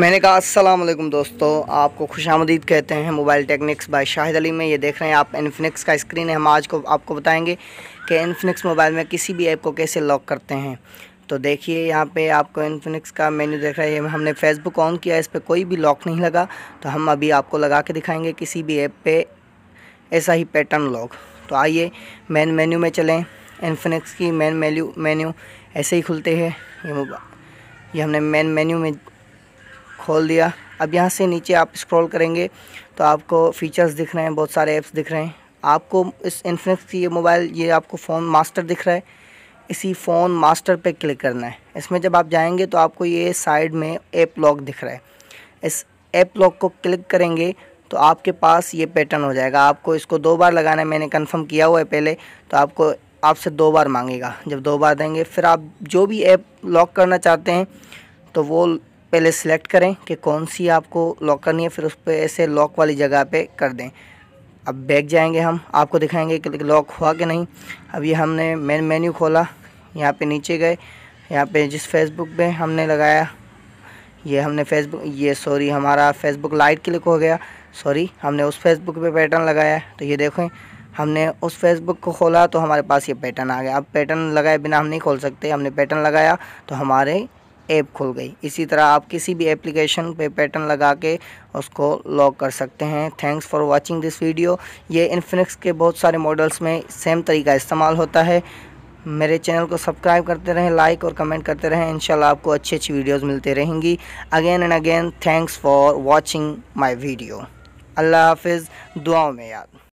मैंने कहा अस्सलाम वालेकुम दोस्तों आपको खुश आमदीद कहते हैं mobile techniques by Shahid Ali में ये देख रहे हैं आप इन्फिनिक्स का स्क्रीन है हम आज को आपको बताएंगे कि इन्फिनिक्स मोबाइल में किसी भी ऐप को कैसे लॉक करते हैं तो देखिए यहाँ पे आपको इन्फिनिक्स का मेन्यू देख रहा है हमने फेसबुक ऑन किया इस पर कोई भी लॉक नहीं लगा तो हम अभी आपको लगा के दिखाएँगे किसी भी ऐप पर ऐसा ही पैटर्न लॉक तो आइए मेन मेन्यू में चलें इन्फिनिक्स की मेन मेन्यू मेन्यू ऐसे ही खुलते हैं ये मोबाइल ये हमने मेन मेन्यू में खोल दिया अब यहाँ से नीचे आप स्क्रॉल करेंगे तो आपको फीचर्स दिख रहे हैं बहुत सारे ऐप्स दिख रहे हैं आपको इस इन्फिनिक्स की ये मोबाइल ये आपको फ़ोन मास्टर दिख रहा है इसी फ़ोन मास्टर पे क्लिक करना है इसमें जब आप जाएंगे तो आपको ये साइड में ऐप लॉक दिख रहा है इस ऐप लॉक को क्लिक करेंगे तो आपके पास ये पैटर्न हो जाएगा आपको इसको दो बार लगाना है मैंने कन्फर्म किया हुआ है पहले तो आपको आपसे दो बार मांगेगा जब दो बार देंगे फिर आप जो भी ऐप लॉक करना चाहते हैं तो वो पहले सेलेक्ट करें कि कौन सी आपको लॉक करनी है फिर उस पर ऐसे लॉक वाली जगह पे कर दें अब बैक जाएंगे हम आपको दिखाएंगे कि लॉक हुआ कि नहीं अब ये हमने मेन मेन्यू खोला यहाँ पे नीचे गए यहाँ पे जिस फेसबुक पे हमने लगाया ये हमने फेसबुक ये सॉरी हमारा फेसबुक लाइट क्लिक हो गया सॉरी हमने उस फेसबुक पर पैटर्न लगाया तो ये देखें हमने उस फेसबुक को खोला तो हमारे पास ये पैटर्न आ गया अब पैटर्न लगाए बिना हम नहीं खोल सकते हमने पैटर्न लगाया तो हमारे ऐप खुल गई इसी तरह आप किसी भी एप्लीकेशन पे पैटर्न लगा के उसको लॉक कर सकते हैं thanks for watching this video ये इन्फिनिक्स के बहुत सारे मॉडल्स में सेम तरीका इस्तेमाल होता है मेरे चैनल को सब्सक्राइब करते रहें लाइक और कमेंट करते रहें इंशाल्लाह आपको अच्छी अच्छी वीडियोज़ मिलते रहेंगी again and again thanks for watching my video अल्लाह हाफिज़ दुआओं में याद